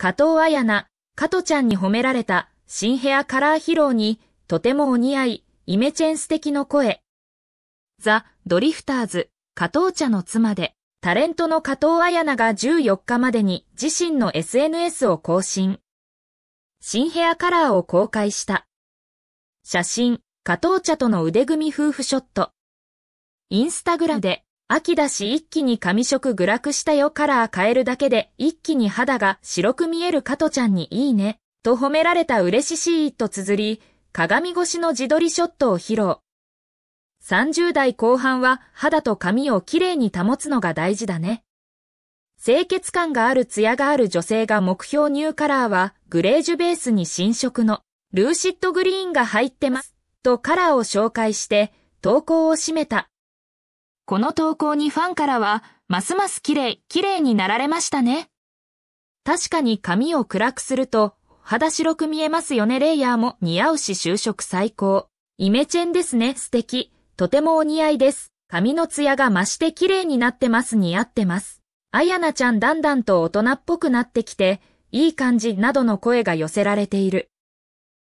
加藤彩菜、加藤ちゃんに褒められた新ヘアカラー披露にとてもお似合い、イメチェン素敵の声。ザ・ドリフターズ、加藤茶の妻で、タレントの加藤彩菜が14日までに自身の SNS を更新。新ヘアカラーを公開した。写真、加藤茶との腕組み夫婦ショット。インスタグラムで、秋だし一気に髪色グラクしたよカラー変えるだけで一気に肌が白く見えるカトちゃんにいいね、と褒められた嬉しいと綴り、鏡越しの自撮りショットを披露。30代後半は肌と髪をきれいに保つのが大事だね。清潔感があるツヤがある女性が目標ニューカラーはグレージュベースに新色のルーシッドグリーンが入ってますとカラーを紹介して投稿を締めた。この投稿にファンからは、ますます綺麗、綺麗になられましたね。確かに髪を暗くすると、肌白く見えますよねレイヤーも似合うし就職最高。イメチェンですね、素敵。とてもお似合いです。髪のツヤが増して綺麗になってます、似合ってます。あやなちゃんだんだんと大人っぽくなってきて、いい感じなどの声が寄せられている。